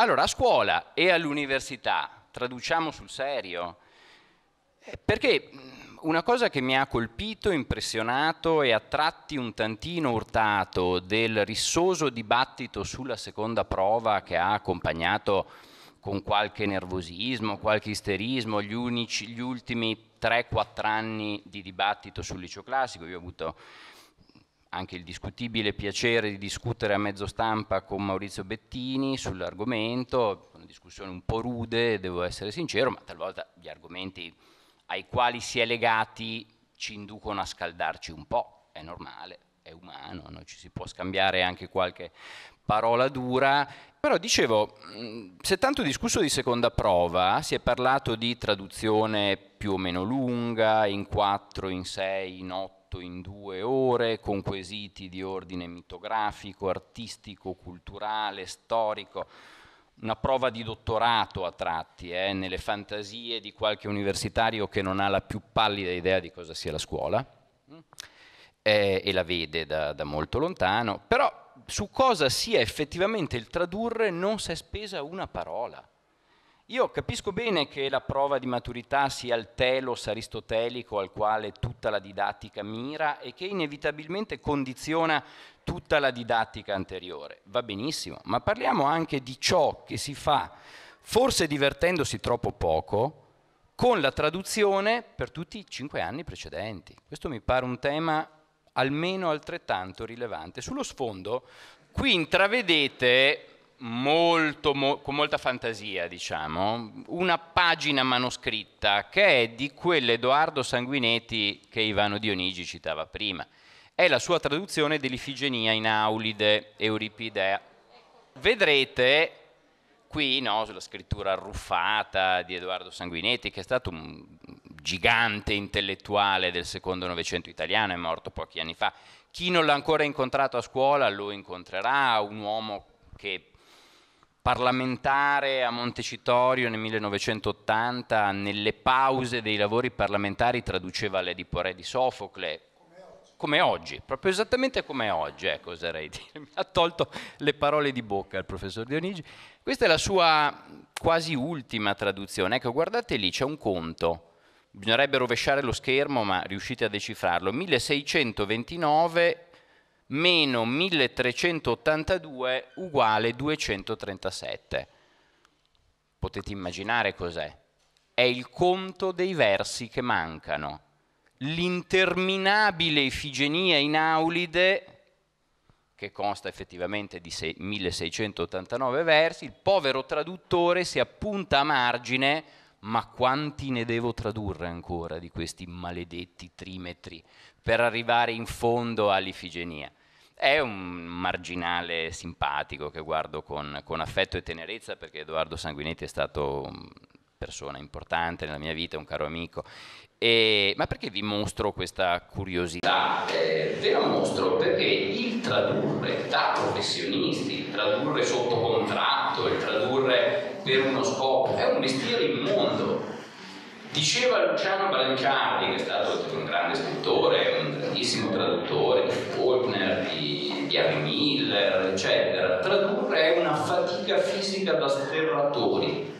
Allora, a scuola e all'università traduciamo sul serio, eh, perché mm, una cosa che mi ha colpito, impressionato e a tratti un tantino urtato del rissoso dibattito sulla seconda prova che ha accompagnato con qualche nervosismo, qualche isterismo, gli, unici, gli ultimi 3-4 anni di dibattito sul liceo classico. Io ho avuto anche il discutibile piacere di discutere a mezzo stampa con Maurizio Bettini sull'argomento, una discussione un po' rude, devo essere sincero, ma talvolta gli argomenti ai quali si è legati ci inducono a scaldarci un po', è normale, è umano, no? ci si può scambiare anche qualche parola dura. Però dicevo, se tanto discusso di seconda prova, si è parlato di traduzione più o meno lunga, in 4, in 6, in 8 svolto in due ore con quesiti di ordine mitografico, artistico, culturale, storico, una prova di dottorato a tratti, eh, nelle fantasie di qualche universitario che non ha la più pallida idea di cosa sia la scuola mm, eh, e la vede da, da molto lontano, però su cosa sia effettivamente il tradurre non si è spesa una parola. Io capisco bene che la prova di maturità sia il telos aristotelico al quale tutta la didattica mira e che inevitabilmente condiziona tutta la didattica anteriore. Va benissimo, ma parliamo anche di ciò che si fa, forse divertendosi troppo poco, con la traduzione per tutti i cinque anni precedenti. Questo mi pare un tema almeno altrettanto rilevante. Sullo sfondo qui intravedete molto, mo, con molta fantasia, diciamo, una pagina manoscritta che è di quell'Edoardo Sanguinetti che Ivano Dionigi citava prima. È la sua traduzione dell'Ifigenia in Aulide Euripidea. Vedrete qui no, la scrittura arruffata di Edoardo Sanguinetti, che è stato un gigante intellettuale del secondo novecento italiano, è morto pochi anni fa. Chi non l'ha ancora incontrato a scuola lo incontrerà, un uomo che parlamentare a Montecitorio nel 1980, nelle pause dei lavori parlamentari, traduceva l'Edipo Re di Sofocle, come oggi, proprio esattamente come oggi, ecco, oserei dire. Mi ha tolto le parole di bocca il professor Dionigi. Questa è la sua quasi ultima traduzione. Ecco, guardate lì, c'è un conto. Bisognerebbe rovesciare lo schermo, ma riuscite a decifrarlo. 1629 meno 1382 uguale 237. Potete immaginare cos'è? È il conto dei versi che mancano. L'interminabile Ifigenia in Aulide che consta effettivamente di 1689 versi, il povero traduttore si appunta a margine, ma quanti ne devo tradurre ancora di questi maledetti trimetri per arrivare in fondo all'Ifigenia? È un marginale simpatico che guardo con, con affetto e tenerezza perché Edoardo Sanguinetti è stato una persona importante nella mia vita, un caro amico. E, ma perché vi mostro questa curiosità? Eh, ve la mostro perché il tradurre da professionisti, il tradurre sotto contratto, il tradurre per uno scopo, è un mestiere immondo. Diceva Luciano Branciardi, che è stato un grande scrittore, un grandissimo traduttore, Faulkner, di, di Harry Miller, eccetera. Tradurre è una fatica fisica da sferratori.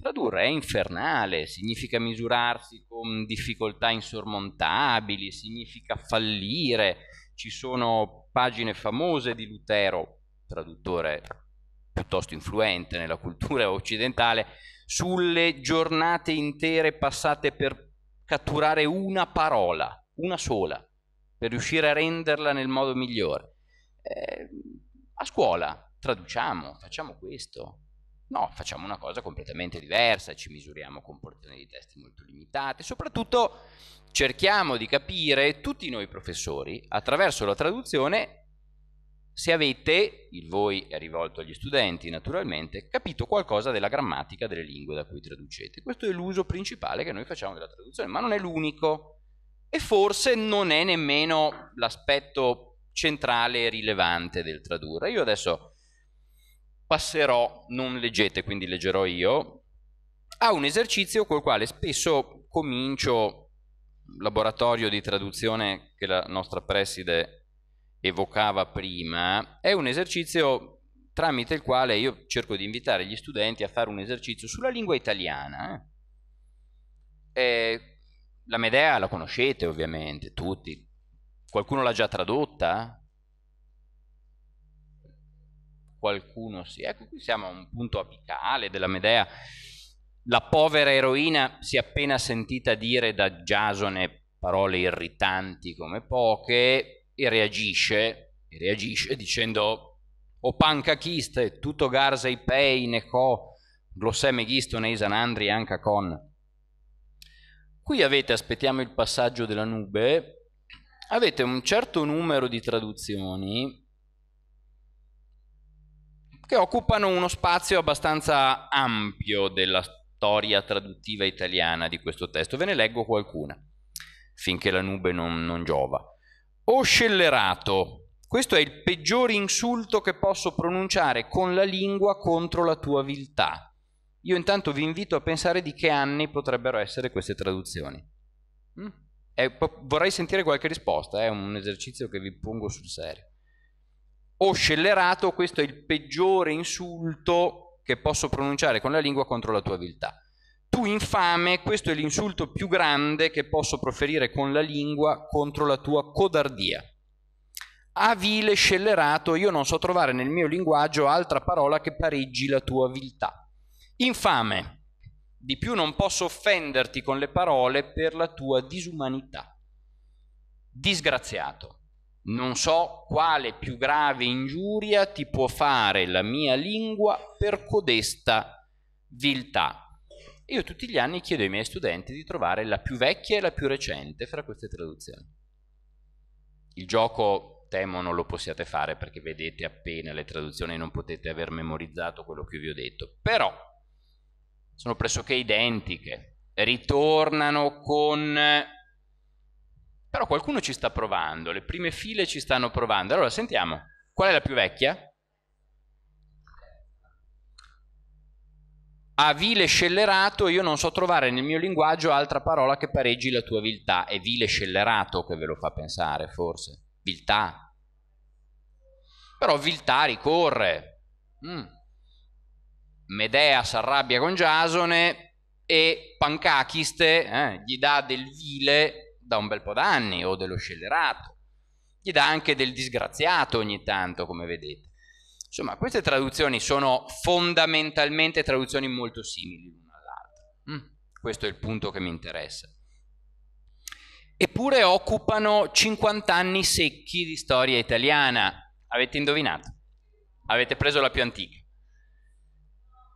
Tradurre è infernale, significa misurarsi con difficoltà insormontabili, significa fallire. Ci sono pagine famose di Lutero, traduttore piuttosto influente nella cultura occidentale, sulle giornate intere passate per catturare una parola una sola, per riuscire a renderla nel modo migliore. Eh, a scuola traduciamo, facciamo questo. No, facciamo una cosa completamente diversa, ci misuriamo con porzioni di testi molto limitate, soprattutto cerchiamo di capire tutti noi professori attraverso la traduzione se avete, il voi è rivolto agli studenti naturalmente, capito qualcosa della grammatica delle lingue da cui traducete. Questo è l'uso principale che noi facciamo della traduzione, ma non è l'unico e forse non è nemmeno l'aspetto centrale e rilevante del tradurre. Io adesso passerò, non leggete, quindi leggerò io, a un esercizio col quale spesso comincio il laboratorio di traduzione che la nostra preside evocava prima. È un esercizio tramite il quale io cerco di invitare gli studenti a fare un esercizio sulla lingua italiana. Eh, eh la Medea la conoscete ovviamente, tutti. Qualcuno l'ha già tradotta? Qualcuno sì. Ecco, qui siamo a un punto apicale della Medea. La povera eroina si è appena sentita dire da Giasone parole irritanti come poche e reagisce, e reagisce dicendo «O pancachiste, tutto garzei pei, neco, glossè meghisto, nei sanandri anca con» Qui avete, aspettiamo il passaggio della nube, avete un certo numero di traduzioni che occupano uno spazio abbastanza ampio della storia traduttiva italiana di questo testo. Ve ne leggo qualcuna, finché la nube non, non giova. O scellerato, questo è il peggior insulto che posso pronunciare con la lingua contro la tua viltà. Io intanto vi invito a pensare di che anni potrebbero essere queste traduzioni. Mm? E, vorrei sentire qualche risposta, è eh? un esercizio che vi pongo sul serio. O scellerato, questo è il peggiore insulto che posso pronunciare con la lingua contro la tua viltà. Tu infame, questo è l'insulto più grande che posso proferire con la lingua contro la tua codardia. Avile, scellerato, io non so trovare nel mio linguaggio altra parola che pareggi la tua viltà. Infame, di più non posso offenderti con le parole per la tua disumanità. Disgraziato, non so quale più grave ingiuria ti può fare la mia lingua per codesta viltà. Io tutti gli anni chiedo ai miei studenti di trovare la più vecchia e la più recente fra queste traduzioni. Il gioco temo non lo possiate fare perché vedete appena le traduzioni e non potete aver memorizzato quello che vi ho detto. Però sono pressoché identiche, ritornano con... però qualcuno ci sta provando, le prime file ci stanno provando. Allora sentiamo, qual è la più vecchia? A vile scellerato io non so trovare nel mio linguaggio altra parola che pareggi la tua viltà. È vile scellerato che ve lo fa pensare, forse. Viltà. Però viltà ricorre. Mm. Medea si arrabbia con Giasone e Pancachiste eh, gli dà del vile da un bel po' d'anni o dello scellerato, gli dà anche del disgraziato ogni tanto come vedete. Insomma queste traduzioni sono fondamentalmente traduzioni molto simili l'una all'altra, mm, questo è il punto che mi interessa. Eppure occupano 50 anni secchi di storia italiana, avete indovinato, avete preso la più antica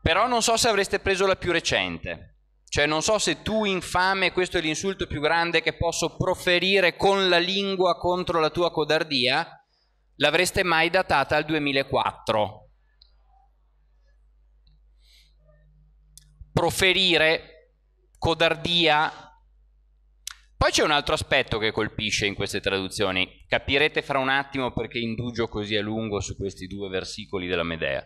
però non so se avreste preso la più recente. Cioè non so se tu infame, questo è l'insulto più grande che posso proferire con la lingua contro la tua codardia, l'avreste mai datata al 2004. Proferire, codardia. Poi c'è un altro aspetto che colpisce in queste traduzioni. Capirete fra un attimo perché indugio così a lungo su questi due versicoli della Medea.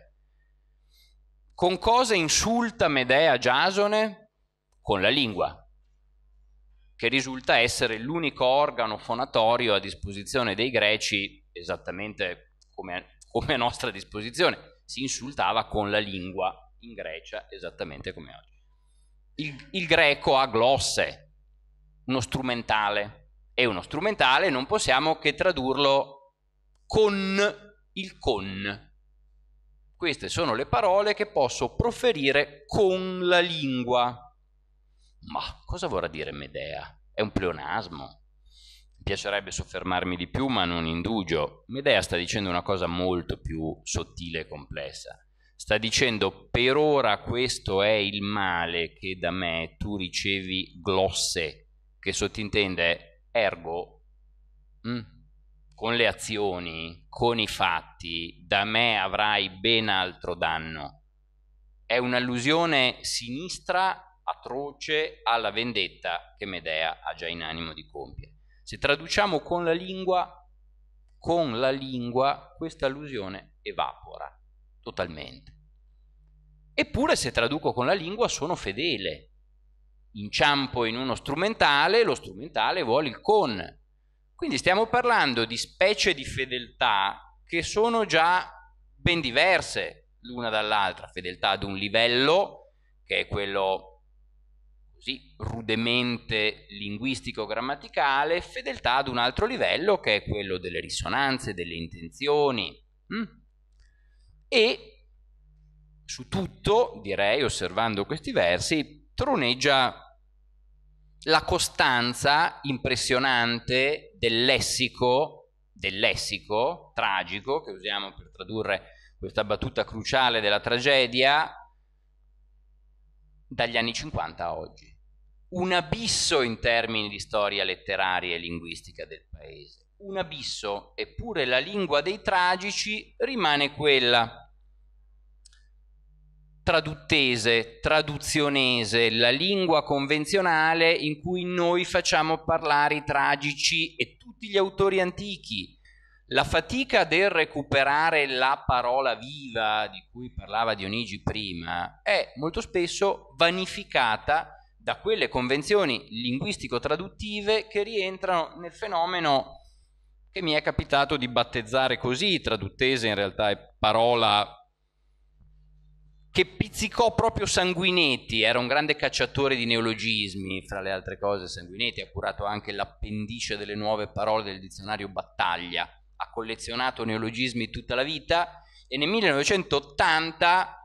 Con cosa insulta Medea Giasone? Con la lingua, che risulta essere l'unico organo fonatorio a disposizione dei greci, esattamente come, come a nostra disposizione. Si insultava con la lingua in Grecia, esattamente come oggi. Il, il greco ha glosse, uno strumentale, e uno strumentale non possiamo che tradurlo con il con, queste sono le parole che posso proferire con la lingua. Ma cosa vorrà dire Medea? È un pleonasmo. Mi piacerebbe soffermarmi di più, ma non indugio. Medea sta dicendo una cosa molto più sottile e complessa. Sta dicendo per ora questo è il male che da me tu ricevi glosse, che sottintende ergo. Mm con le azioni, con i fatti, da me avrai ben altro danno. È un'allusione sinistra, atroce, alla vendetta che Medea ha già in animo di compiere. Se traduciamo con la lingua, con la lingua questa allusione evapora totalmente. Eppure se traduco con la lingua sono fedele. Inciampo in uno strumentale, lo strumentale vuole il con, quindi stiamo parlando di specie di fedeltà che sono già ben diverse l'una dall'altra, fedeltà ad un livello che è quello così rudemente linguistico-grammaticale, fedeltà ad un altro livello che è quello delle risonanze, delle intenzioni. Mm? E su tutto, direi, osservando questi versi, troneggia la costanza impressionante del lessico, del lessico tragico, che usiamo per tradurre questa battuta cruciale della tragedia, dagli anni 50 a oggi. Un abisso in termini di storia letteraria e linguistica del paese. Un abisso, eppure la lingua dei tragici rimane quella traduttese, traduzionese, la lingua convenzionale in cui noi facciamo parlare i tragici e tutti gli autori antichi. La fatica del recuperare la parola viva di cui parlava Dionigi prima è molto spesso vanificata da quelle convenzioni linguistico-traduttive che rientrano nel fenomeno che mi è capitato di battezzare così, traduttese in realtà è parola che pizzicò proprio Sanguinetti, era un grande cacciatore di neologismi, fra le altre cose Sanguinetti ha curato anche l'appendice delle nuove parole del dizionario Battaglia, ha collezionato neologismi tutta la vita e nel 1980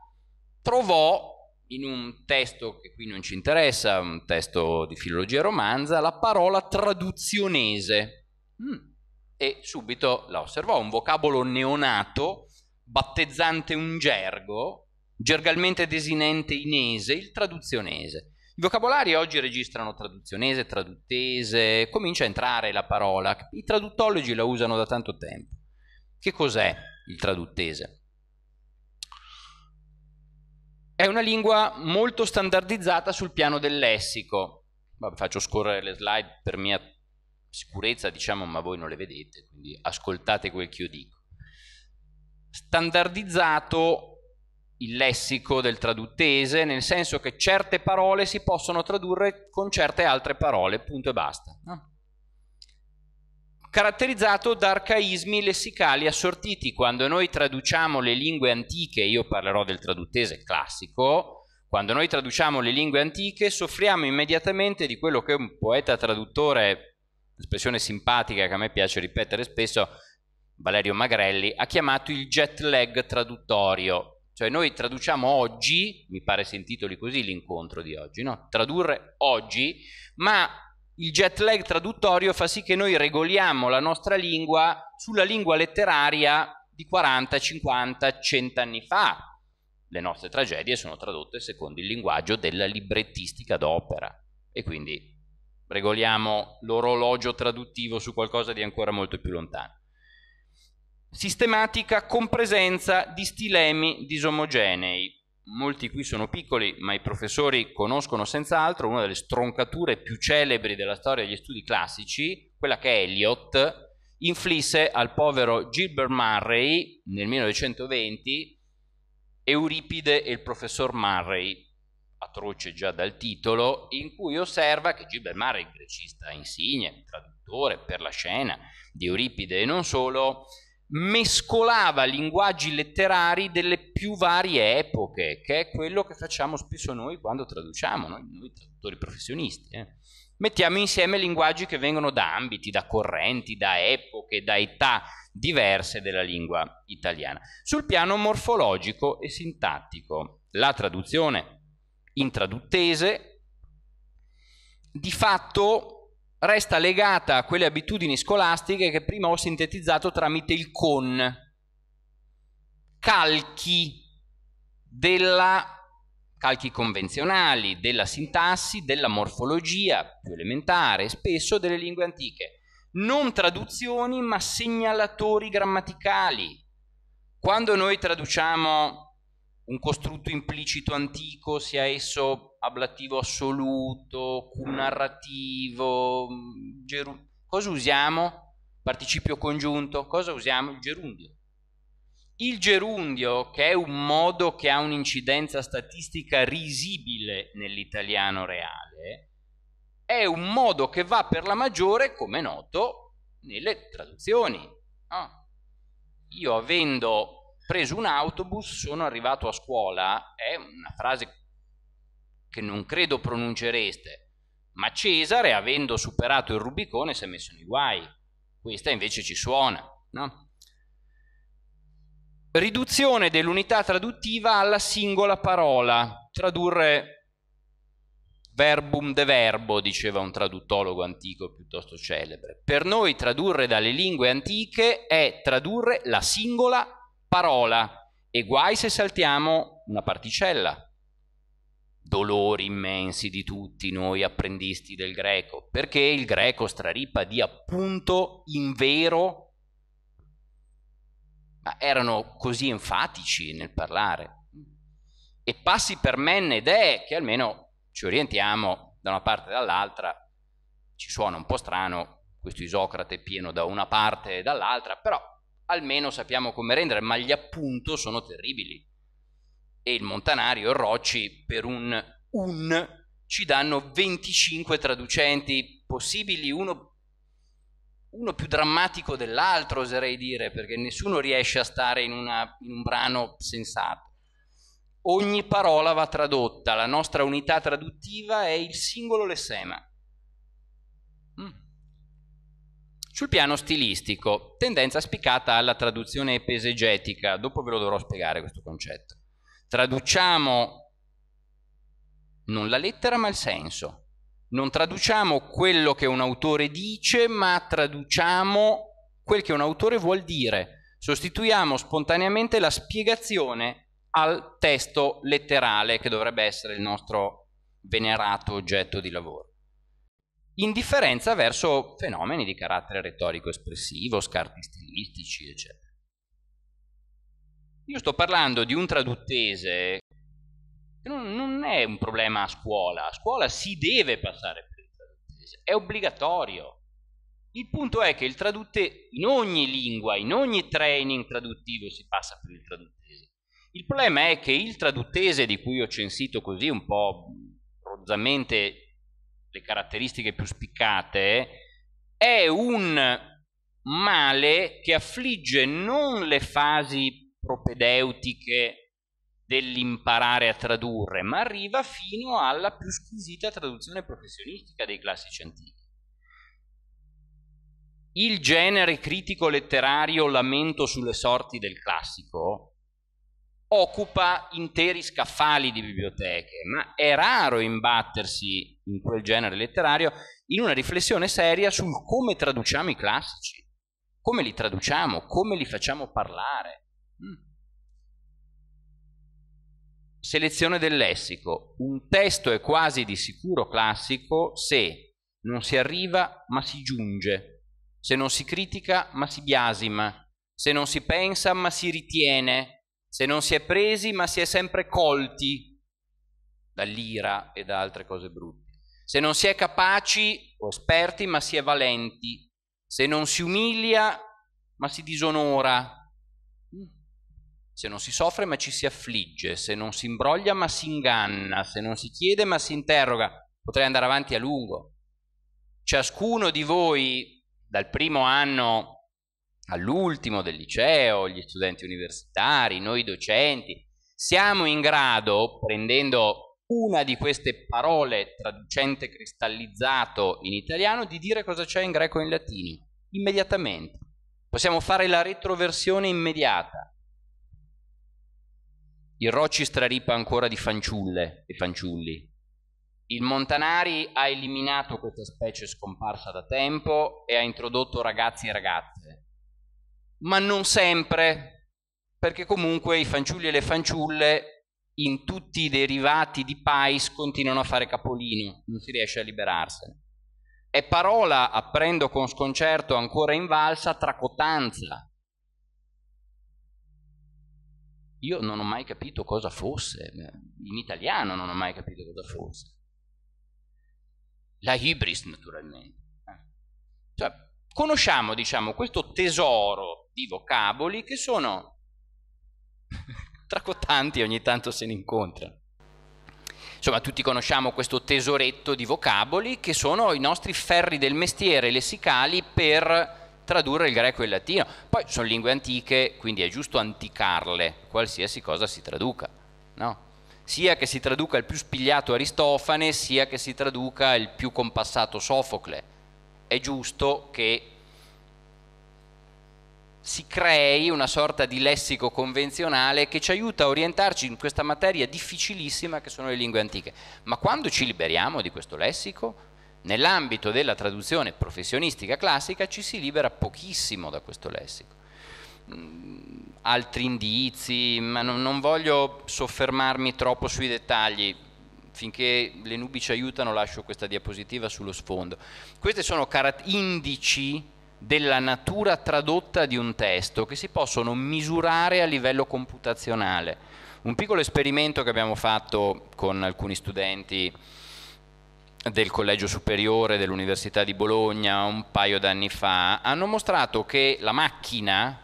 trovò in un testo che qui non ci interessa, un testo di filologia romanza, la parola traduzionese mm. e subito la osservò, un vocabolo neonato battezzante un gergo gergalmente desinente inese, il traduzionese. I vocabolari oggi registrano traduzionese, traduttese, comincia a entrare la parola, i traduttologi la usano da tanto tempo. Che cos'è il traduttese? È una lingua molto standardizzata sul piano del lessico. Vabbè, faccio scorrere le slide per mia sicurezza, diciamo, ma voi non le vedete, quindi ascoltate quel che io dico. Standardizzato il lessico del traduttese, nel senso che certe parole si possono tradurre con certe altre parole, punto e basta. No? Caratterizzato da arcaismi lessicali assortiti. Quando noi traduciamo le lingue antiche, io parlerò del traduttese classico, quando noi traduciamo le lingue antiche soffriamo immediatamente di quello che un poeta traduttore, espressione simpatica che a me piace ripetere spesso, Valerio Magrelli, ha chiamato il jet lag traduttorio, cioè noi traduciamo oggi, mi pare sentitoli così l'incontro di oggi, no? tradurre oggi, ma il jet lag traduttorio fa sì che noi regoliamo la nostra lingua sulla lingua letteraria di 40, 50, 100 anni fa. Le nostre tragedie sono tradotte secondo il linguaggio della librettistica d'opera e quindi regoliamo l'orologio traduttivo su qualcosa di ancora molto più lontano sistematica con presenza di stilemi disomogenei. Molti qui sono piccoli, ma i professori conoscono senz'altro una delle stroncature più celebri della storia degli studi classici, quella che Eliot inflisse al povero Gilbert Murray nel 1920 Euripide e il professor Murray, atroce già dal titolo, in cui osserva che Gilbert Murray, grecista insigne, traduttore per la scena di Euripide e non solo, mescolava linguaggi letterari delle più varie epoche, che è quello che facciamo spesso noi quando traduciamo, noi, noi traduttori professionisti. Eh. Mettiamo insieme linguaggi che vengono da ambiti, da correnti, da epoche, da età diverse della lingua italiana. Sul piano morfologico e sintattico, la traduzione in traduttese di fatto resta legata a quelle abitudini scolastiche che prima ho sintetizzato tramite il con, calchi della calchi convenzionali, della sintassi, della morfologia più elementare, spesso delle lingue antiche. Non traduzioni, ma segnalatori grammaticali. Quando noi traduciamo un costrutto implicito antico, sia esso ablativo assoluto, narrativo, mm, geru- cosa usiamo? Participio congiunto, cosa usiamo? Il gerundio. Il gerundio, che è un modo che ha un'incidenza statistica risibile nell'italiano reale, è un modo che va per la maggiore, come noto, nelle traduzioni. Ah. Io avendo preso un autobus, sono arrivato a scuola, è una frase che non credo pronuncereste, ma Cesare, avendo superato il Rubicone, si è messo nei guai. Questa invece ci suona, no? Riduzione dell'unità traduttiva alla singola parola, tradurre verbum de verbo, diceva un traduttologo antico piuttosto celebre. Per noi tradurre dalle lingue antiche è tradurre la singola parola parola e guai se saltiamo una particella. Dolori immensi di tutti noi apprendisti del greco, perché il greco straripa di appunto in invero erano così enfatici nel parlare. E passi per menne ed è che almeno ci orientiamo da una parte e dall'altra, ci suona un po' strano questo Isocrate pieno da una parte e dall'altra, però almeno sappiamo come rendere, ma gli appunto sono terribili. E il Montanario e Rocci per un un ci danno 25 traducenti possibili, uno, uno più drammatico dell'altro oserei dire, perché nessuno riesce a stare in, una, in un brano sensato. Ogni parola va tradotta, la nostra unità traduttiva è il singolo lessema Sul piano stilistico, tendenza spiccata alla traduzione pesegetica, dopo ve lo dovrò spiegare questo concetto. Traduciamo non la lettera ma il senso. Non traduciamo quello che un autore dice, ma traduciamo quel che un autore vuol dire. Sostituiamo spontaneamente la spiegazione al testo letterale che dovrebbe essere il nostro venerato oggetto di lavoro indifferenza verso fenomeni di carattere retorico-espressivo, scarti stilistici, eccetera. Io sto parlando di un traduttese che non, non è un problema a scuola, a scuola si deve passare per il traduttese, è obbligatorio. Il punto è che il traduttese, in ogni lingua, in ogni training traduttivo si passa per il traduttese. Il problema è che il traduttese di cui ho censito così un po' rozzamente le caratteristiche più spiccate, è un male che affligge non le fasi propedeutiche dell'imparare a tradurre, ma arriva fino alla più squisita traduzione professionistica dei classici antichi. Il genere critico letterario Lamento sulle sorti del classico occupa interi scaffali di biblioteche, ma è raro imbattersi in quel genere letterario in una riflessione seria sul come traduciamo i classici, come li traduciamo, come li facciamo parlare. Mm. Selezione del lessico. Un testo è quasi di sicuro classico se non si arriva ma si giunge, se non si critica ma si biasima, se non si pensa ma si ritiene, se non si è presi ma si è sempre colti dall'ira e da altre cose brutte, se non si è capaci o esperti ma si è valenti, se non si umilia ma si disonora, mm. se non si soffre ma ci si affligge, se non si imbroglia ma si inganna, se non si chiede ma si interroga. Potrei andare avanti a lungo. Ciascuno di voi dal primo anno all'ultimo del liceo, gli studenti universitari, noi docenti, siamo in grado, prendendo una di queste parole traducente cristallizzato in italiano, di dire cosa c'è in greco e in latino, immediatamente. Possiamo fare la retroversione immediata. Il Rocci straripa ancora di fanciulle e fanciulli. Il Montanari ha eliminato questa specie scomparsa da tempo e ha introdotto ragazzi e ragazze ma non sempre, perché comunque i fanciulli e le fanciulle in tutti i derivati di Pais continuano a fare capolino, non si riesce a liberarsene. È parola, apprendo con sconcerto ancora invalsa, tracotanza. Io non ho mai capito cosa fosse, in italiano non ho mai capito cosa fosse. La hybris, naturalmente. Cioè, conosciamo, diciamo, questo tesoro di vocaboli che sono tracottanti, ogni tanto se ne incontrano. Insomma, tutti conosciamo questo tesoretto di vocaboli che sono i nostri ferri del mestiere lessicali per tradurre il greco e il latino. Poi sono lingue antiche, quindi è giusto anticarle, qualsiasi cosa si traduca, no? Sia che si traduca il più spigliato Aristofane, sia che si traduca il più compassato Sofocle. È giusto che si crei una sorta di lessico convenzionale che ci aiuta a orientarci in questa materia difficilissima che sono le lingue antiche. Ma quando ci liberiamo di questo lessico, nell'ambito della traduzione professionistica classica ci si libera pochissimo da questo lessico. Mm, altri indizi, ma non voglio soffermarmi troppo sui dettagli, finché le nubi ci aiutano lascio questa diapositiva sullo sfondo. Questi sono indici della natura tradotta di un testo che si possono misurare a livello computazionale. Un piccolo esperimento che abbiamo fatto con alcuni studenti del Collegio Superiore dell'Università di Bologna un paio d'anni fa hanno mostrato che la macchina,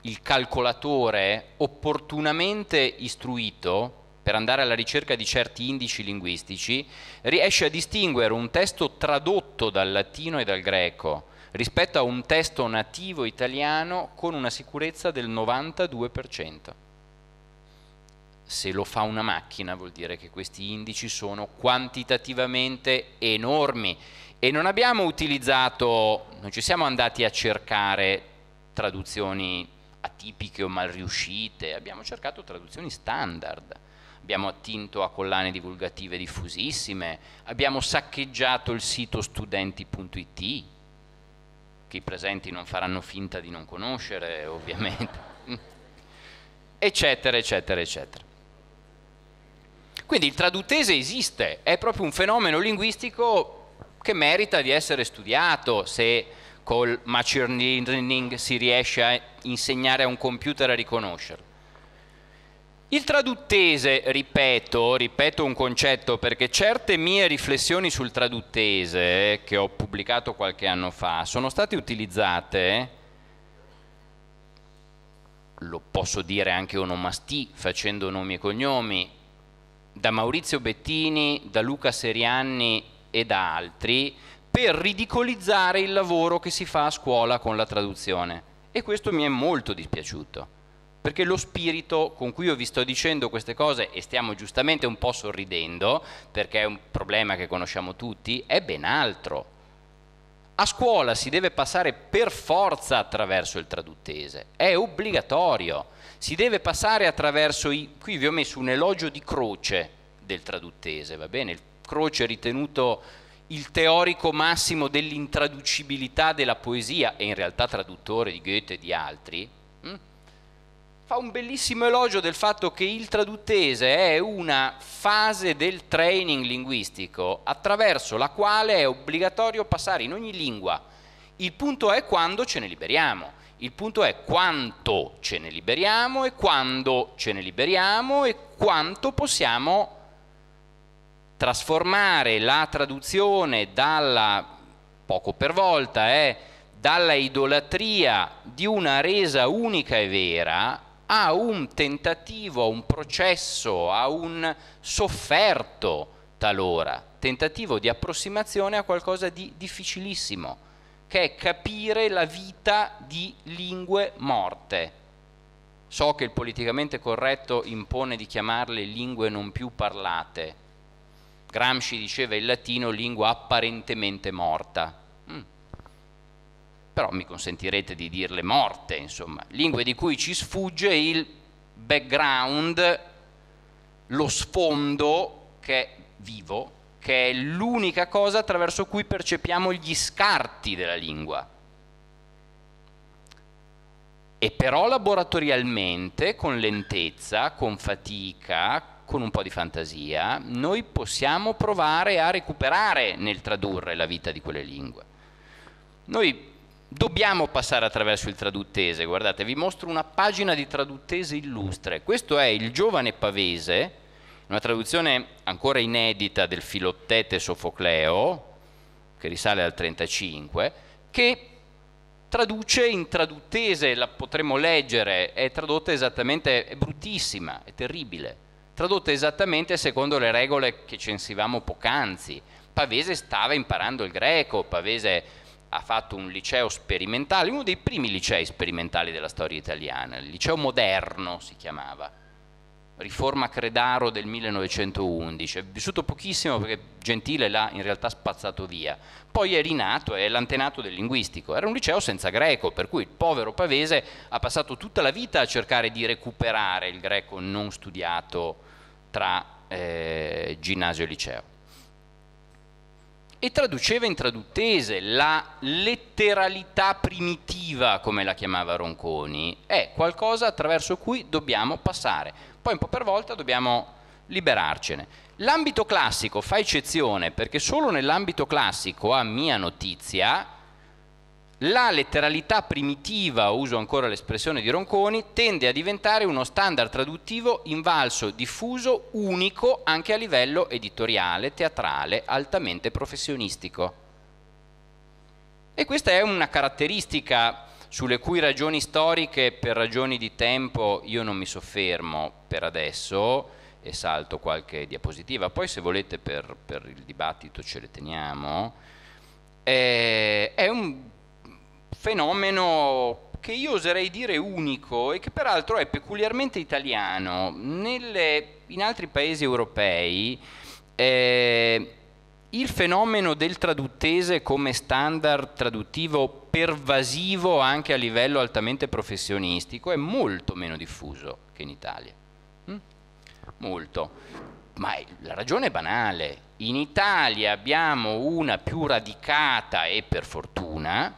il calcolatore opportunamente istruito per andare alla ricerca di certi indici linguistici, riesce a distinguere un testo tradotto dal latino e dal greco rispetto a un testo nativo italiano con una sicurezza del 92%. Se lo fa una macchina vuol dire che questi indici sono quantitativamente enormi e non abbiamo utilizzato, non ci siamo andati a cercare traduzioni atipiche o mal riuscite, abbiamo cercato traduzioni standard abbiamo attinto a collane divulgative diffusissime, abbiamo saccheggiato il sito studenti.it, che i presenti non faranno finta di non conoscere, ovviamente, eccetera, eccetera, eccetera. Quindi il tradutese esiste, è proprio un fenomeno linguistico che merita di essere studiato se col machine learning si riesce a insegnare a un computer a riconoscerlo. Il traduttese, ripeto, ripeto un concetto perché certe mie riflessioni sul traduttese eh, che ho pubblicato qualche anno fa sono state utilizzate, eh, lo posso dire anche onomasti facendo nomi e cognomi, da Maurizio Bettini, da Luca Serianni e da altri per ridicolizzare il lavoro che si fa a scuola con la traduzione e questo mi è molto dispiaciuto perché lo spirito con cui io vi sto dicendo queste cose e stiamo giustamente un po' sorridendo, perché è un problema che conosciamo tutti, è ben altro. A scuola si deve passare per forza attraverso il traduttese, è obbligatorio, si deve passare attraverso i... qui vi ho messo un elogio di croce del traduttese, va bene? Il croce ritenuto il teorico massimo dell'intraducibilità della poesia e in realtà traduttore di Goethe e di altri. Mm? fa un bellissimo elogio del fatto che il traduttese è una fase del training linguistico attraverso la quale è obbligatorio passare in ogni lingua. Il punto è quando ce ne liberiamo, il punto è quanto ce ne liberiamo e quando ce ne liberiamo e quanto possiamo trasformare la traduzione dalla, poco per volta, eh, dalla idolatria di una resa unica e vera a un tentativo, a un processo, a un sofferto talora, tentativo di approssimazione a qualcosa di difficilissimo, che è capire la vita di lingue morte. So che il politicamente corretto impone di chiamarle lingue non più parlate. Gramsci diceva il latino lingua apparentemente morta però mi consentirete di dirle morte, insomma, lingue di cui ci sfugge il background, lo sfondo che è vivo, che è l'unica cosa attraverso cui percepiamo gli scarti della lingua. E però laboratorialmente, con lentezza, con fatica, con un po' di fantasia, noi possiamo provare a recuperare nel tradurre la vita di quelle lingue. Noi Dobbiamo passare attraverso il traduttese, guardate, vi mostro una pagina di traduttese illustre. Questo è il giovane pavese, una traduzione ancora inedita del filottete Sofocleo, che risale al 35, che traduce in traduttese, la potremmo leggere, è tradotta esattamente, è bruttissima, è terribile, tradotta esattamente secondo le regole che censivamo poc'anzi. Pavese stava imparando il greco, Pavese ha fatto un liceo sperimentale, uno dei primi licei sperimentali della storia italiana, il liceo moderno si chiamava, riforma Credaro del 1911, è vissuto pochissimo perché Gentile l'ha in realtà spazzato via, poi è rinato, è l'antenato del linguistico, era un liceo senza greco, per cui il povero Pavese ha passato tutta la vita a cercare di recuperare il greco non studiato tra eh, ginnasio e liceo e traduceva in traduttese la letteralità primitiva, come la chiamava Ronconi, è qualcosa attraverso cui dobbiamo passare, poi un po' per volta dobbiamo liberarcene. L'ambito classico fa eccezione perché solo nell'ambito classico, a mia notizia, la letteralità primitiva, uso ancora l'espressione di Ronconi, tende a diventare uno standard traduttivo invalso, diffuso, unico anche a livello editoriale, teatrale, altamente professionistico. E questa è una caratteristica sulle cui ragioni storiche, per ragioni di tempo, io non mi soffermo per adesso e salto qualche diapositiva, poi se volete per, per il dibattito ce le teniamo. Eh, è un fenomeno che io oserei dire unico e che peraltro è peculiarmente italiano. Nelle, in altri paesi europei eh, il fenomeno del traduttese come standard traduttivo pervasivo anche a livello altamente professionistico è molto meno diffuso che in Italia. Mm? Molto. Ma la ragione è banale. In Italia abbiamo una più radicata e per fortuna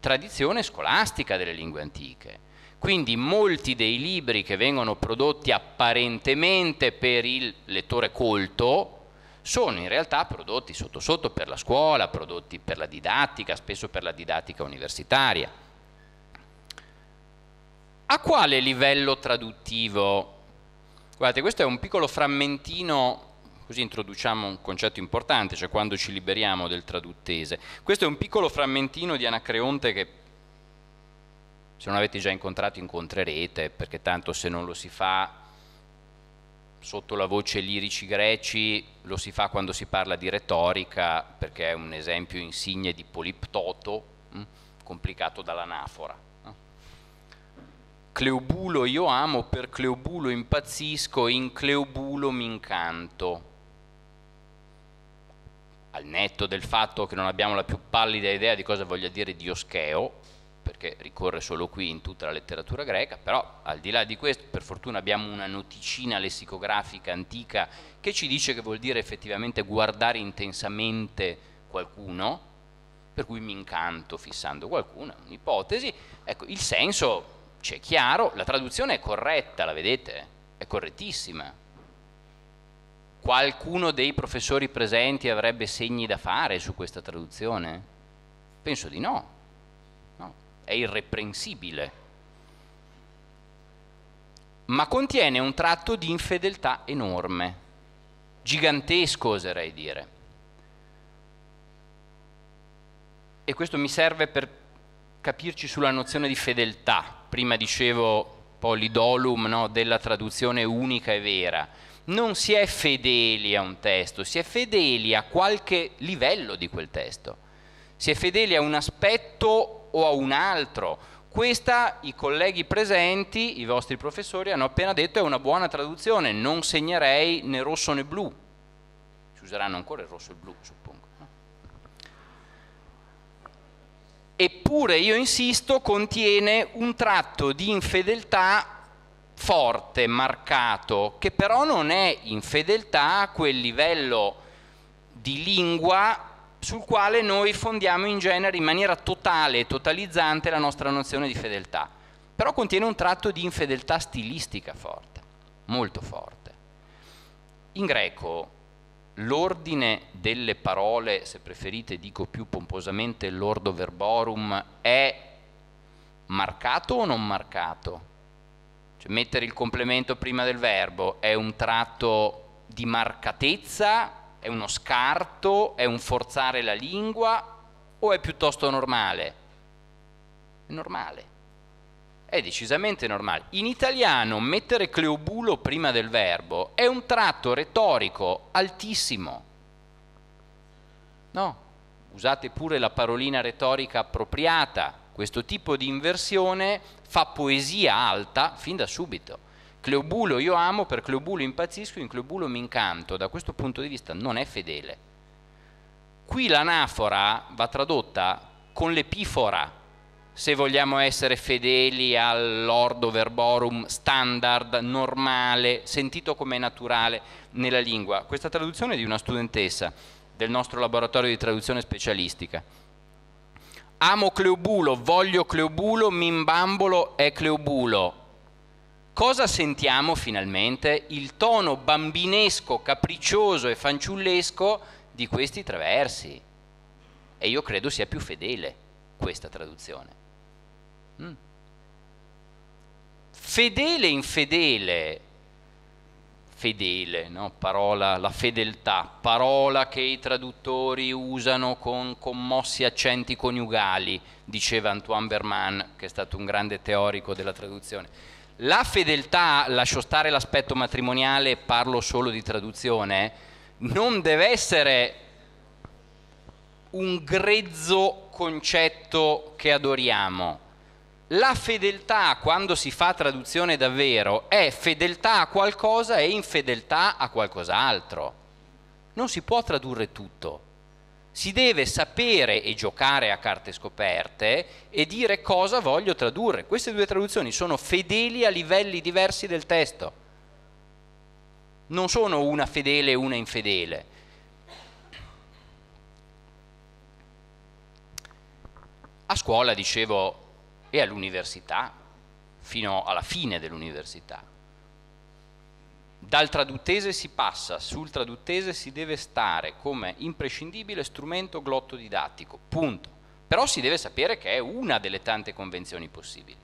tradizione scolastica delle lingue antiche. Quindi molti dei libri che vengono prodotti apparentemente per il lettore colto sono in realtà prodotti sotto sotto per la scuola, prodotti per la didattica, spesso per la didattica universitaria. A quale livello traduttivo? Guardate, questo è un piccolo frammentino Così introduciamo un concetto importante, cioè quando ci liberiamo del traduttese. Questo è un piccolo frammentino di Anacreonte che se non avete già incontrato incontrerete, perché tanto se non lo si fa sotto la voce lirici greci, lo si fa quando si parla di retorica, perché è un esempio insigne di poliptoto, hm, complicato dall'anafora. Cleobulo io amo, per Cleobulo impazzisco, in Cleobulo mi incanto al netto del fatto che non abbiamo la più pallida idea di cosa voglia dire dioscheo, perché ricorre solo qui in tutta la letteratura greca, però al di là di questo, per fortuna abbiamo una noticina lessicografica antica che ci dice che vuol dire effettivamente guardare intensamente qualcuno, per cui mi incanto fissando qualcuno, un'ipotesi. Ecco, il senso c'è chiaro, la traduzione è corretta, la vedete? È correttissima, Qualcuno dei professori presenti avrebbe segni da fare su questa traduzione? Penso di no. no. È irreprensibile. Ma contiene un tratto di infedeltà enorme, gigantesco oserei dire. E questo mi serve per capirci sulla nozione di fedeltà. Prima dicevo un po' l'idolum no, della traduzione unica e vera non si è fedeli a un testo, si è fedeli a qualche livello di quel testo, si è fedeli a un aspetto o a un altro. Questa i colleghi presenti, i vostri professori, hanno appena detto è una buona traduzione, non segnerei né rosso né blu. Si useranno ancora il rosso e il blu, suppongo. Eppure, io insisto, contiene un tratto di infedeltà forte, marcato, che però non è infedeltà a quel livello di lingua sul quale noi fondiamo in genere in maniera totale e totalizzante la nostra nozione di fedeltà. Però contiene un tratto di infedeltà stilistica forte, molto forte. In greco l'ordine delle parole, se preferite dico più pomposamente l'ordo verborum, è marcato o non marcato? Cioè, mettere il complemento prima del verbo è un tratto di marcatezza, è uno scarto, è un forzare la lingua o è piuttosto normale? È normale. È decisamente normale. In italiano mettere cleobulo prima del verbo è un tratto retorico altissimo. No, usate pure la parolina retorica appropriata, questo tipo di inversione fa poesia alta fin da subito. Cleobulo io amo, per Cleobulo impazzisco, in Cleobulo mi incanto, da questo punto di vista non è fedele. Qui l'anafora va tradotta con l'epifora, se vogliamo essere fedeli all'ordo verborum standard, normale, sentito come naturale nella lingua. Questa traduzione è di una studentessa del nostro laboratorio di traduzione specialistica amo Cleobulo, voglio Cleobulo, mi imbambolo è Cleobulo. Cosa sentiamo finalmente? Il tono bambinesco, capriccioso e fanciullesco di questi tre versi. E io credo sia più fedele questa traduzione. Mm. Fedele infedele fedele, no? parola, la fedeltà, parola che i traduttori usano con commossi accenti coniugali, diceva Antoine Berman, che è stato un grande teorico della traduzione. La fedeltà, lascio stare l'aspetto matrimoniale, parlo solo di traduzione, non deve essere un grezzo concetto che adoriamo la fedeltà, quando si fa traduzione davvero, è fedeltà a qualcosa e infedeltà a qualcos'altro. Non si può tradurre tutto. Si deve sapere e giocare a carte scoperte e dire cosa voglio tradurre. Queste due traduzioni sono fedeli a livelli diversi del testo. Non sono una fedele e una infedele. A scuola, dicevo, e all'università, fino alla fine dell'università. Dal traduttese si passa, sul traduttese si deve stare come imprescindibile strumento glottodidattico, punto. Però si deve sapere che è una delle tante convenzioni possibili.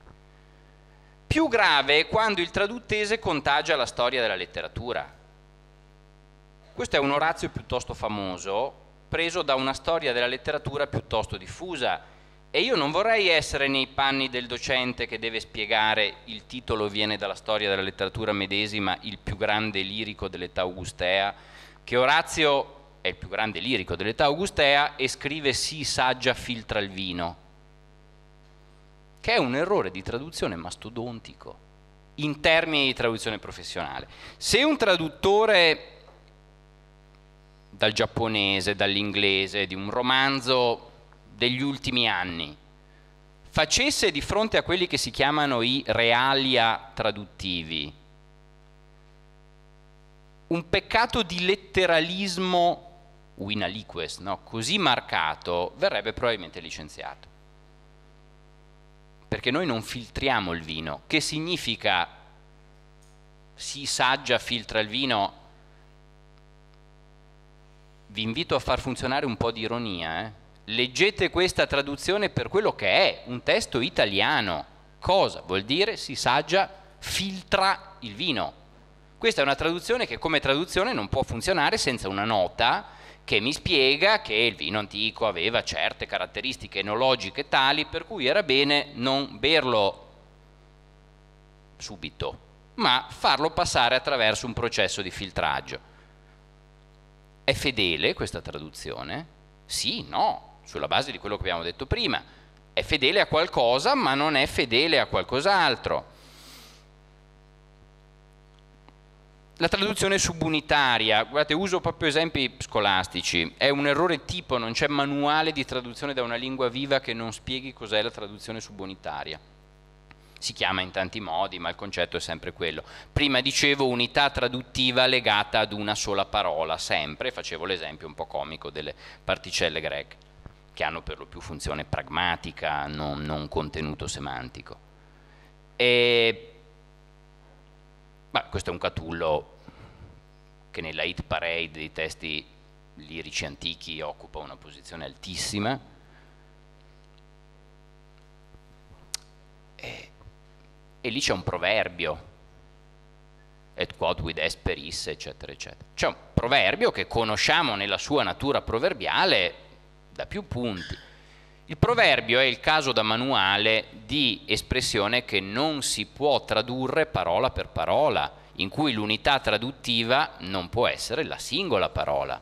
Più grave è quando il traduttese contagia la storia della letteratura. Questo è un Orazio piuttosto famoso, preso da una storia della letteratura piuttosto diffusa e io non vorrei essere nei panni del docente che deve spiegare, il titolo viene dalla storia della letteratura medesima, il più grande lirico dell'età augustea, che Orazio è il più grande lirico dell'età augustea e scrive si saggia filtra il vino, che è un errore di traduzione mastodontico in termini di traduzione professionale. Se un traduttore dal giapponese, dall'inglese, di un romanzo degli ultimi anni facesse di fronte a quelli che si chiamano i realia traduttivi un peccato di letteralismo win aliquis, no? così marcato, verrebbe probabilmente licenziato. Perché noi non filtriamo il vino. Che significa si saggia filtra il vino? Vi invito a far funzionare un po' di ironia, eh? leggete questa traduzione per quello che è, un testo italiano. Cosa vuol dire? Si saggia, filtra il vino. Questa è una traduzione che come traduzione non può funzionare senza una nota che mi spiega che il vino antico aveva certe caratteristiche enologiche tali per cui era bene non berlo subito, ma farlo passare attraverso un processo di filtraggio. È fedele questa traduzione? Sì, no sulla base di quello che abbiamo detto prima, è fedele a qualcosa ma non è fedele a qualcos'altro. La traduzione subunitaria, guardate, uso proprio esempi scolastici, è un errore tipo, non c'è manuale di traduzione da una lingua viva che non spieghi cos'è la traduzione subunitaria. Si chiama in tanti modi, ma il concetto è sempre quello. Prima dicevo unità traduttiva legata ad una sola parola, sempre, facevo l'esempio un po' comico delle particelle greche che hanno per lo più funzione pragmatica, non, non contenuto semantico. E, beh, questo è un catullo che nella hit parade dei testi lirici antichi occupa una posizione altissima. E, e lì c'è un proverbio, et quod vid esperis, eccetera, eccetera. C'è un proverbio che conosciamo nella sua natura proverbiale, da più punti. Il proverbio è il caso da manuale di espressione che non si può tradurre parola per parola, in cui l'unità traduttiva non può essere la singola parola.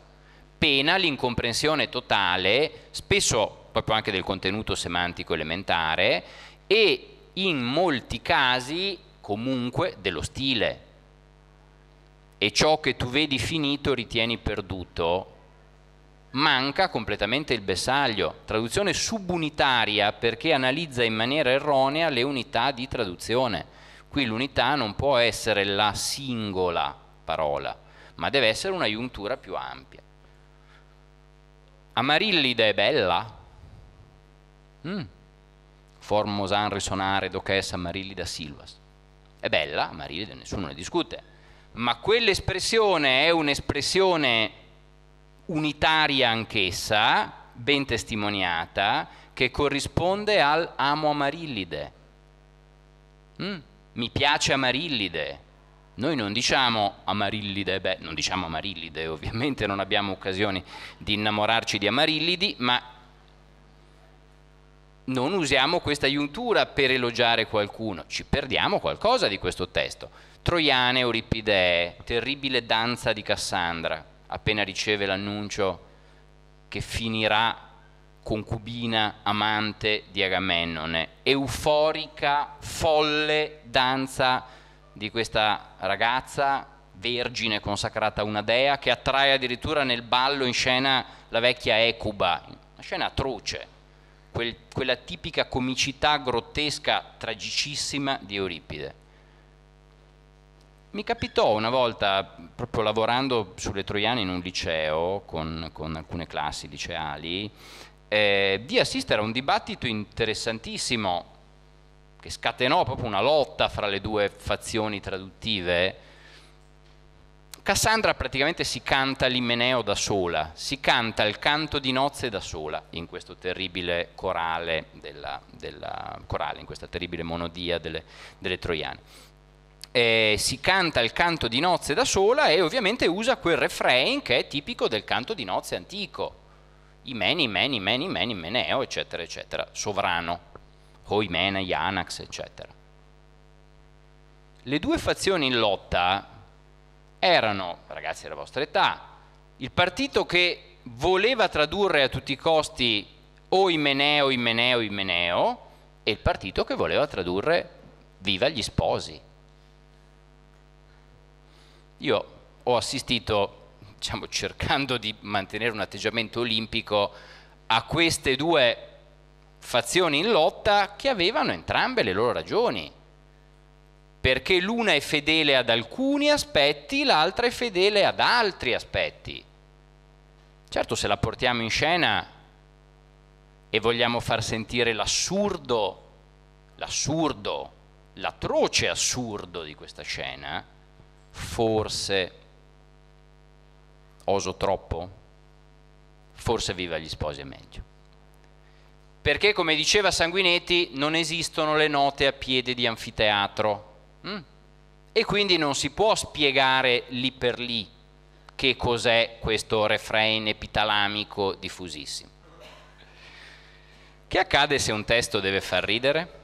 Pena l'incomprensione totale, spesso proprio anche del contenuto semantico elementare, e in molti casi comunque dello stile. E ciò che tu vedi finito ritieni perduto manca completamente il bersaglio. Traduzione subunitaria perché analizza in maniera erronea le unità di traduzione. Qui l'unità non può essere la singola parola, ma deve essere una giuntura più ampia. Amarillide è bella? Mm. Formosan risonare docessa amarillida silvas. È bella, amarillide, nessuno ne discute. Ma quell'espressione è un'espressione unitaria anch'essa, ben testimoniata, che corrisponde al amo Amarillide. Mm, mi piace Amarillide. Noi non diciamo Amarillide, beh, non diciamo Amarillide, ovviamente non abbiamo occasioni di innamorarci di Amarillidi, ma non usiamo questa iuntura per elogiare qualcuno, ci perdiamo qualcosa di questo testo. Troiane Euripidee, terribile danza di Cassandra appena riceve l'annuncio che finirà concubina, amante di Agamennone, euforica, folle danza di questa ragazza vergine consacrata a una dea che attrae addirittura nel ballo in scena la vecchia Ecuba, una scena atroce, quel, quella tipica comicità grottesca, tragicissima di Euripide. Mi capitò una volta, proprio lavorando sulle troiane in un liceo, con, con alcune classi liceali, eh, di assistere a un dibattito interessantissimo che scatenò proprio una lotta fra le due fazioni traduttive. Cassandra praticamente si canta l'Imeneo da sola, si canta il canto di nozze da sola in questo terribile corale, della, della, corale in questa terribile monodia delle, delle troiane eh, si canta il canto di nozze da sola e ovviamente usa quel refrain che è tipico del canto di nozze antico. Imeni, imeni, imeni, imeni, meneo, eccetera, eccetera. Sovrano. Oimena, Ianax, eccetera. Le due fazioni in lotta erano, ragazzi della vostra età, il partito che voleva tradurre a tutti i costi oimeneo, Imeneo, Imeneo, e il partito che voleva tradurre viva gli sposi. Io ho assistito, diciamo, cercando di mantenere un atteggiamento olimpico, a queste due fazioni in lotta che avevano entrambe le loro ragioni perché l'una è fedele ad alcuni aspetti, l'altra è fedele ad altri aspetti. Certo, se la portiamo in scena e vogliamo far sentire l'assurdo, l'assurdo, l'atroce assurdo di questa scena, forse oso troppo, forse viva gli sposi è meglio. Perché come diceva Sanguinetti non esistono le note a piede di anfiteatro mm? e quindi non si può spiegare lì per lì che cos'è questo refrain epitalamico diffusissimo. Che accade se un testo deve far ridere?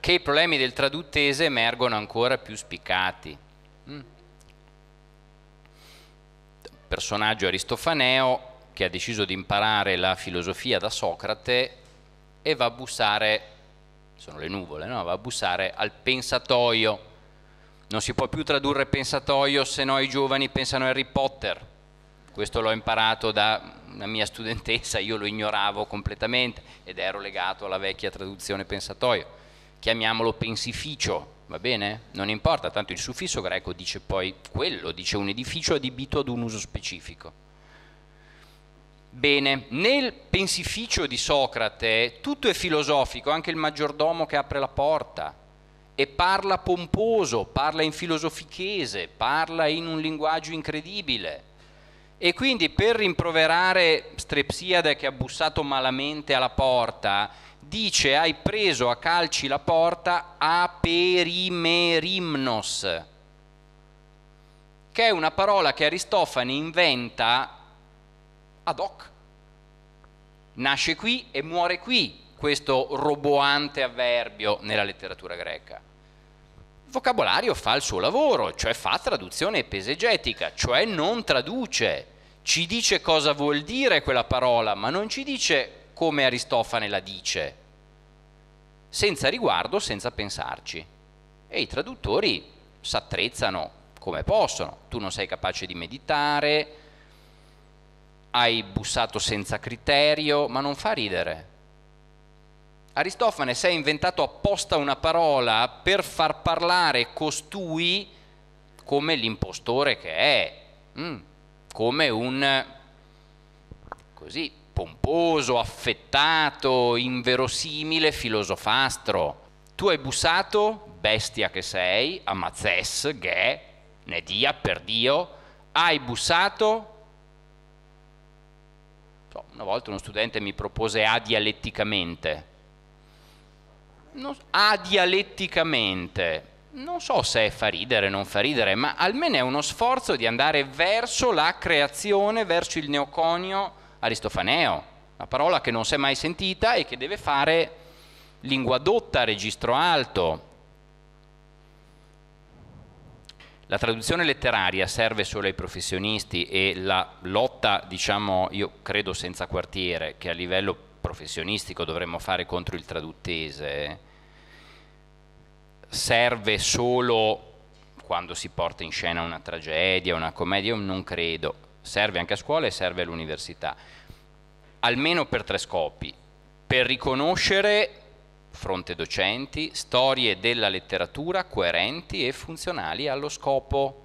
Che i problemi del traduttese emergono ancora più spiccati personaggio aristofaneo che ha deciso di imparare la filosofia da Socrate e va a bussare, sono le nuvole, no? va a bussare al pensatoio. Non si può più tradurre pensatoio se no i giovani pensano a Harry Potter. Questo l'ho imparato da una mia studentessa, io lo ignoravo completamente ed ero legato alla vecchia traduzione pensatoio. Chiamiamolo pensificio, va bene? Non importa, tanto il suffisso greco dice poi quello, dice un edificio adibito ad un uso specifico. Bene, nel pensificio di Socrate tutto è filosofico, anche il maggiordomo che apre la porta e parla pomposo, parla in filosofichese, parla in un linguaggio incredibile. E quindi per rimproverare Strepsiade che ha bussato malamente alla porta, dice hai preso a calci la porta a perimerimnos, che è una parola che Aristofane inventa ad hoc. Nasce qui e muore qui questo roboante avverbio nella letteratura greca. Il vocabolario fa il suo lavoro, cioè fa traduzione pesegetica, cioè non traduce, ci dice cosa vuol dire quella parola, ma non ci dice come Aristofane la dice, senza riguardo, senza pensarci. E i traduttori s'attrezzano come possono. Tu non sei capace di meditare, hai bussato senza criterio, ma non fa ridere. Aristofane si è inventato apposta una parola per far parlare costui come l'impostore che è, mm, come un così pomposo, affettato, inverosimile filosofastro. Tu hai bussato, bestia che sei, amazzes, ghe, ne dia per Dio, hai bussato... Una volta uno studente mi propose adialetticamente. Non, adialetticamente. Non so se fa ridere o non fa ridere, ma almeno è uno sforzo di andare verso la creazione, verso il neoconio Aristofaneo, una parola che non si è mai sentita e che deve fare lingua dotta, registro alto. La traduzione letteraria serve solo ai professionisti e la lotta, diciamo, io credo senza quartiere, che a livello professionistico dovremmo fare contro il traduttese, serve solo quando si porta in scena una tragedia, una commedia, io non credo serve anche a scuola e serve all'università, almeno per tre scopi, per riconoscere fronte docenti, storie della letteratura coerenti e funzionali allo scopo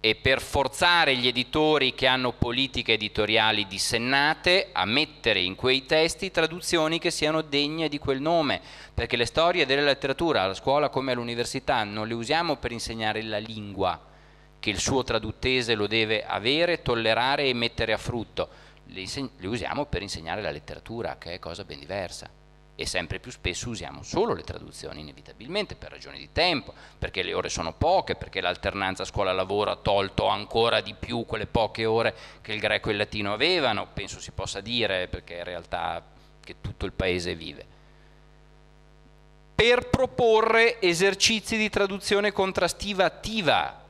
e per forzare gli editori che hanno politiche editoriali dissennate a mettere in quei testi traduzioni che siano degne di quel nome, perché le storie della letteratura alla scuola come all'università non le usiamo per insegnare la lingua, che il suo traduttese lo deve avere, tollerare e mettere a frutto. Le, li usiamo per insegnare la letteratura, che è cosa ben diversa. E sempre più spesso usiamo solo le traduzioni, inevitabilmente, per ragioni di tempo, perché le ore sono poche, perché l'alternanza scuola-lavoro ha tolto ancora di più quelle poche ore che il greco e il latino avevano, penso si possa dire, perché è in realtà che tutto il paese vive per proporre esercizi di traduzione contrastiva attiva,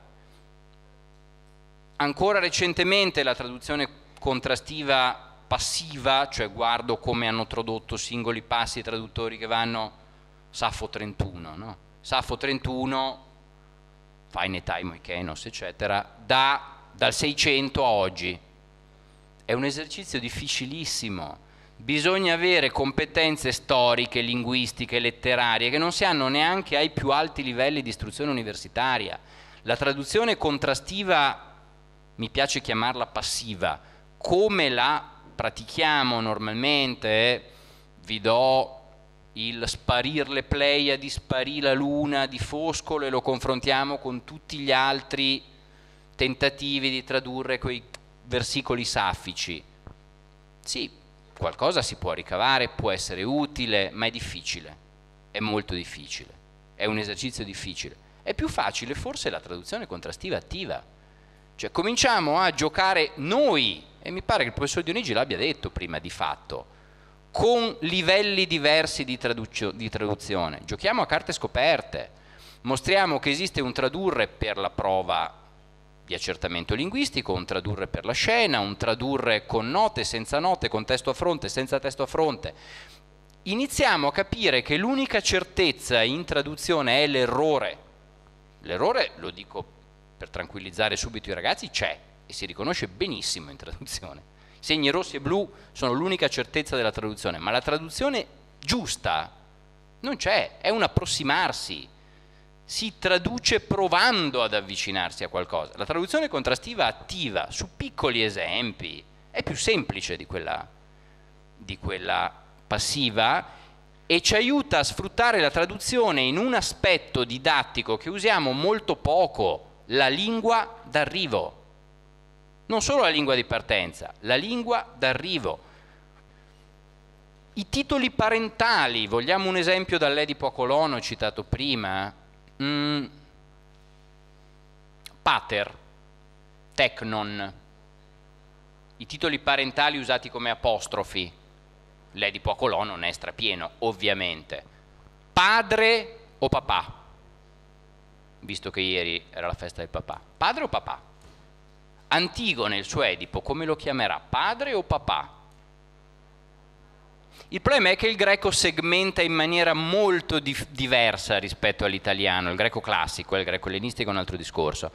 Ancora recentemente la traduzione contrastiva passiva, cioè guardo come hanno tradotto singoli passi i traduttori che vanno Saffo 31, no? Safo 31, Fainetai, Moikenos, eccetera, da, dal 600 a oggi. È un esercizio difficilissimo. Bisogna avere competenze storiche, linguistiche, letterarie, che non si hanno neanche ai più alti livelli di istruzione universitaria. La traduzione contrastiva mi piace chiamarla passiva, come la pratichiamo normalmente, vi do il sparir le Pleiadi, sparì la Luna di Foscolo e lo confrontiamo con tutti gli altri tentativi di tradurre quei versicoli saffici. Sì, qualcosa si può ricavare, può essere utile, ma è difficile, è molto difficile, è un esercizio difficile. È più facile forse la traduzione contrastiva attiva cioè cominciamo a giocare noi, e mi pare che il professor Dionigi l'abbia detto prima di fatto, con livelli diversi di, di traduzione. Giochiamo a carte scoperte, mostriamo che esiste un tradurre per la prova di accertamento linguistico, un tradurre per la scena, un tradurre con note, senza note, con testo a fronte, senza testo a fronte. Iniziamo a capire che l'unica certezza in traduzione è l'errore. L'errore, lo dico per tranquillizzare subito i ragazzi, c'è e si riconosce benissimo in traduzione. I segni rossi e blu sono l'unica certezza della traduzione, ma la traduzione giusta non c'è, è un approssimarsi, si traduce provando ad avvicinarsi a qualcosa. La traduzione contrastiva attiva su piccoli esempi è più semplice di quella, di quella passiva e ci aiuta a sfruttare la traduzione in un aspetto didattico che usiamo molto poco la lingua d'arrivo, non solo la lingua di partenza, la lingua d'arrivo. I titoli parentali, vogliamo un esempio dall'Edipo a Colono citato prima? Mm. Pater, Tecnon, i titoli parentali usati come apostrofi, l'Edipo a Colono ne è strapieno, ovviamente. Padre o papà? visto che ieri era la festa del papà. Padre o papà? Antigone, il suo Edipo, come lo chiamerà? Padre o papà? Il problema è che il greco segmenta in maniera molto dif- diversa rispetto all'italiano, il greco classico e il greco ellenistico è un altro discorso.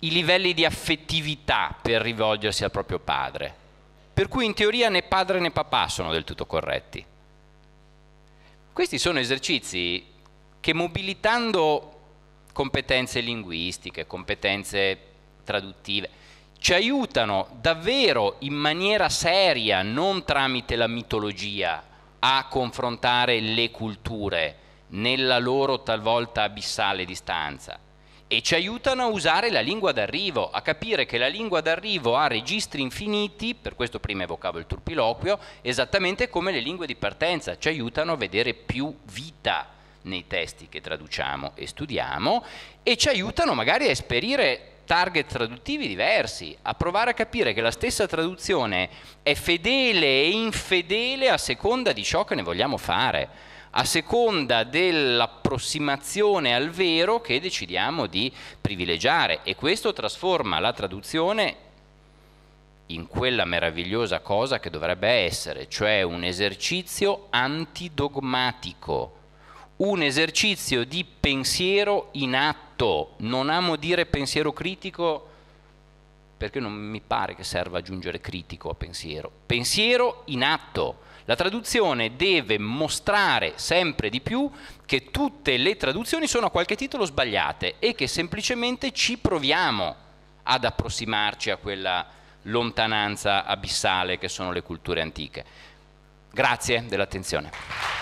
I livelli di affettività per rivolgersi al proprio padre. Per cui in teoria né padre né papà sono del tutto corretti. Questi sono esercizi che mobilitando competenze linguistiche, competenze traduttive, ci aiutano davvero in maniera seria, non tramite la mitologia, a confrontare le culture nella loro talvolta abissale distanza e ci aiutano a usare la lingua d'arrivo, a capire che la lingua d'arrivo ha registri infiniti, per questo prima evocavo il turpiloquio, esattamente come le lingue di partenza, ci aiutano a vedere più vita nei testi che traduciamo e studiamo e ci aiutano magari a esperire target traduttivi diversi, a provare a capire che la stessa traduzione è fedele e infedele a seconda di ciò che ne vogliamo fare, a seconda dell'approssimazione al vero che decidiamo di privilegiare e questo trasforma la traduzione in quella meravigliosa cosa che dovrebbe essere, cioè un esercizio antidogmatico un esercizio di pensiero in atto. Non amo dire pensiero critico perché non mi pare che serva aggiungere critico a pensiero. Pensiero in atto. La traduzione deve mostrare sempre di più che tutte le traduzioni sono a qualche titolo sbagliate e che semplicemente ci proviamo ad approssimarci a quella lontananza abissale che sono le culture antiche. Grazie dell'attenzione.